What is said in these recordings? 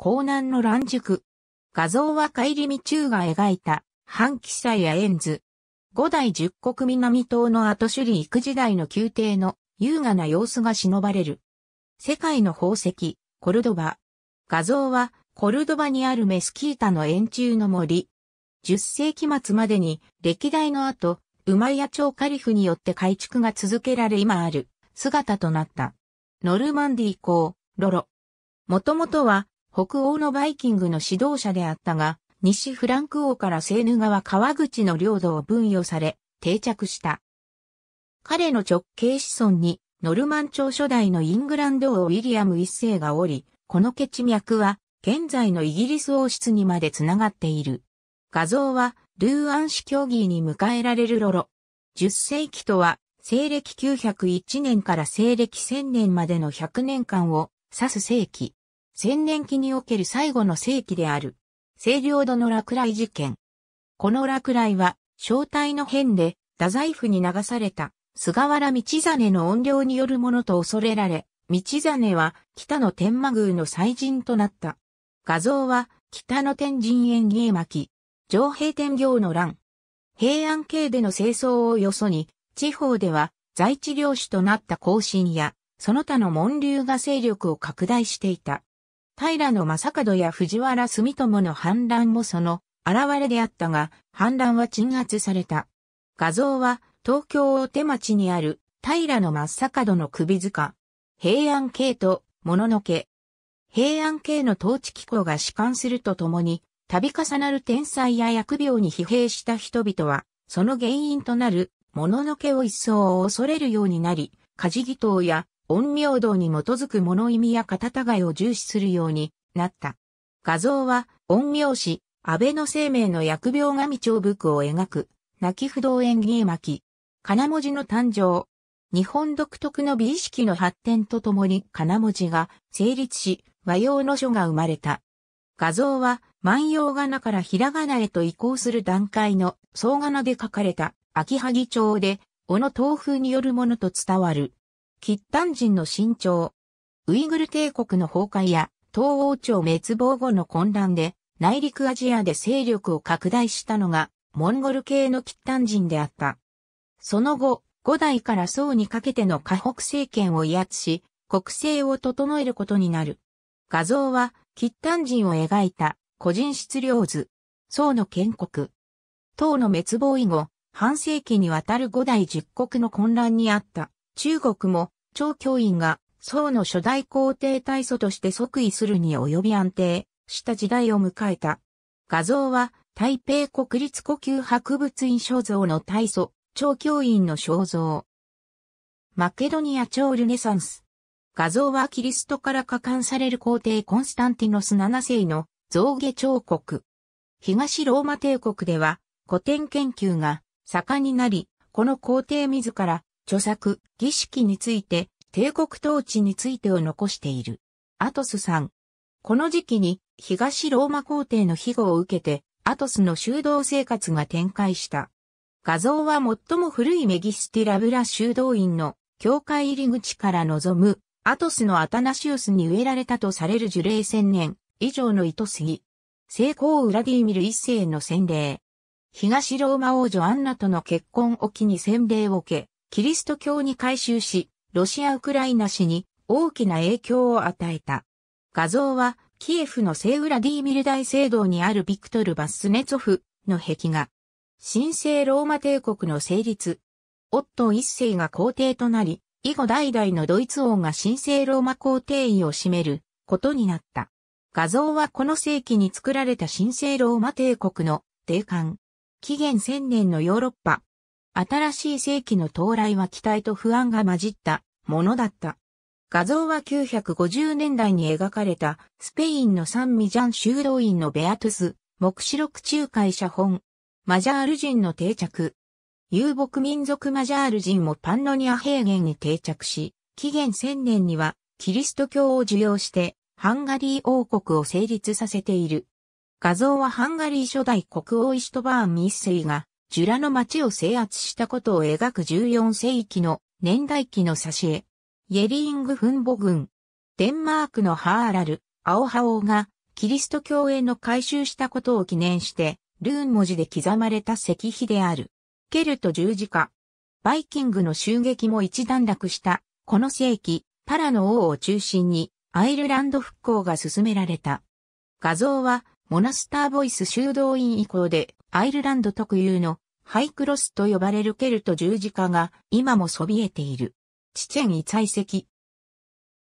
江南の乱塾。画像は帰り道中が描いた、半記載や円図。五代十国南東の後首里く時代の宮廷の優雅な様子が忍ばれる。世界の宝石、コルドバ。画像は、コルドバにあるメスキータの円柱の森。十世紀末までに、歴代の後、ウマイヤ朝カリフによって改築が続けられ今ある姿となった。ノルマンディ港、ロロ。もともとは北欧のバイキングの指導者であったが、西フランク王からセーヌ川川口の領土を分与され、定着した。彼の直系子孫に、ノルマン朝初代のイングランド王ウィリアム一世がおり、この血脈は、現在のイギリス王室にまでつながっている。画像は、ルーアン市競技に迎えられるロロ。10世紀とは、西暦901年から西暦1000年までの100年間を指す世紀。千年期における最後の世紀である。清涼度の落雷事件。この落雷は、正体の変で、太宰府に流された、菅原道真の怨霊によるものと恐れられ、道真は北の天満宮の祭神となった。画像は北の天神縁芸巻、上平天行の乱。平安系での清掃をよそに、地方では在地領主となった後進や、その他の門流が勢力を拡大していた。平野正門や藤原住友の反乱もその現れであったが、反乱は鎮圧された。画像は東京大手町にある平野正門の首塚。平安系ともののけ。平安系の統治機構が主緩するとともに、度重なる天災や疫病に疲弊した人々は、その原因となる、もののけを一層恐れるようになり、火事ギ島や陰陽道に基づく物意味や型互いを重視するようになった。画像は、陰陽師、安倍の生命の薬病神長仏を描く、泣き不動園芸巻。金文字の誕生。日本独特の美意識の発展とともに金文字が成立し、和洋の書が生まれた。画像は、万葉仮名からひらがなへと移行する段階の総仮名で書かれた、秋葉木町で、小野東風によるものと伝わる。キッタン人の身長。ウイグル帝国の崩壊や東欧朝滅亡後の混乱で内陸アジアで勢力を拡大したのがモンゴル系のキッタン人であった。その後、五代から宋にかけての河北政権を威圧し、国政を整えることになる。画像は、キッタン人を描いた、個人質量図、宋の建国。唐の滅亡以後、半世紀にわたる五代十国の混乱にあった。中国も、張教員が、宋の初代皇帝大祖として即位するに及び安定した時代を迎えた。画像は、台北国立故宮博物院肖像の大祖、張教員の肖像。マケドニア超ルネサンス。画像はキリストから加冠される皇帝コンスタンティノス7世の造下彫刻。東ローマ帝国では古典研究が盛んになり、この皇帝自ら著作、儀式について、帝国統治についてを残している。アトスさん。この時期に東ローマ皇帝の庇護を受けて、アトスの修道生活が展開した。画像は最も古いメギスティラブラ修道院の教会入り口から望むアトスのアタナシウスに植えられたとされる樹齢千年以上の糸杉。聖皇ウラディミル一世の洗礼。東ローマ王女アンナとの結婚を機に洗礼を受け、キリスト教に改宗し、ロシア・ウクライナ史に大きな影響を与えた。画像は、キエフの聖ウラディーミル大聖堂にあるビクトル・バスネツォフの壁画。神聖ローマ帝国の成立。オットン一世が皇帝となり、以後代々のドイツ王が神聖ローマ皇帝位を占めることになった。画像はこの世紀に作られた神聖ローマ帝国の帝冠。紀元1000年のヨーロッパ、新しい世紀の到来は期待と不安が混じったものだった。画像は950年代に描かれたスペインのサンミジャン修道院のベアトゥス、目視録仲介写本、マジャール人の定着。遊牧民族マジャール人もパンノニア平原に定着し、紀元1000年にはキリスト教を受容してハンガリー王国を成立させている。画像はハンガリー初代国王イシュトバーン・ミッセイがジュラの町を制圧したことを描く14世紀の年代記の挿絵。イェリングフンボ軍。デンマークのハーラル、アオハオがキリスト教への改修したことを記念して、ルーン文字で刻まれた石碑である。ケルト十字架。バイキングの襲撃も一段落した、この世紀、パラの王を中心に、アイルランド復興が進められた。画像は、モナスターボイス修道院以降で、アイルランド特有のハイクロスと呼ばれるケルト十字架が今もそびえている。チチェン遺跡遺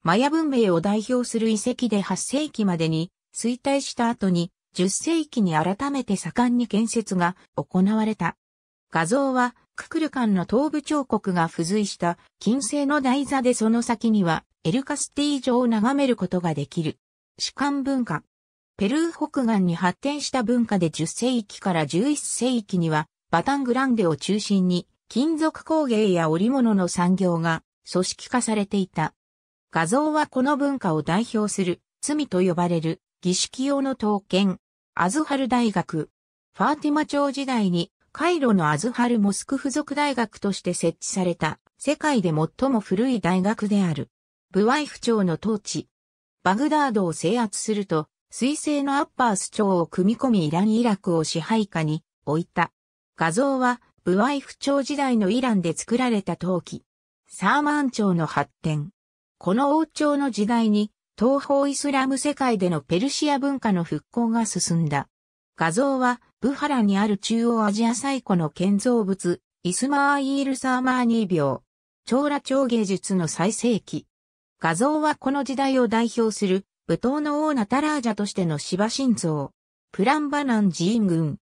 マヤ文明を代表する遺跡で8世紀までに衰退した後に10世紀に改めて盛んに建設が行われた。画像はククルカンの東部彫刻が付随した金星の台座でその先にはエルカスティージョを眺めることができる。主観文化。ペルー北岸に発展した文化で10世紀から11世紀には、バタングランデを中心に、金属工芸や織物の産業が組織化されていた。画像はこの文化を代表する、罪と呼ばれる、儀式用の刀剣、アズハル大学。ファーティマ朝時代に、カイロのアズハルモスク付属大学として設置された、世界で最も古い大学である。ブワイフ朝の統治。バグダードを制圧すると、水星のアッパース朝を組み込みイラン・イラクを支配下に置いた。画像は、ブワイフ朝時代のイランで作られた陶器。サーマン朝の発展。この王朝の時代に、東方イスラム世界でのペルシア文化の復興が進んだ。画像は、ブハラにある中央アジア最古の建造物、イスマーイール・サーマーニー病。長羅長芸術の最盛期。画像はこの時代を代表する武闘の王ナタラージャとしての芝バ神像、プランバナン寺院軍。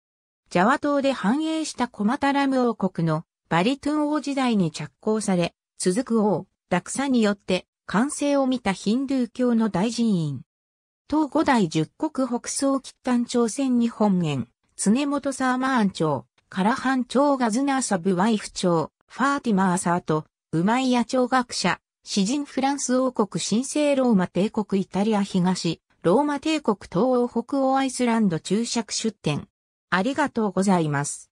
ジャワ島で繁栄したコマタラム王国のバリトゥン王時代に着工され、続く王、ダクサによって完成を見たヒンドゥー教の大寺院。東五代十国北総吉丹朝鮮日本元、常本サーマーン朝、カラハン朝ガズナーサブワイフ朝、ファーティマーサーと、ウマイヤ朝学者、詩人フランス王国神聖ローマ帝国イタリア東、ローマ帝国東欧北欧アイスランド注釈出展。ありがとうございます。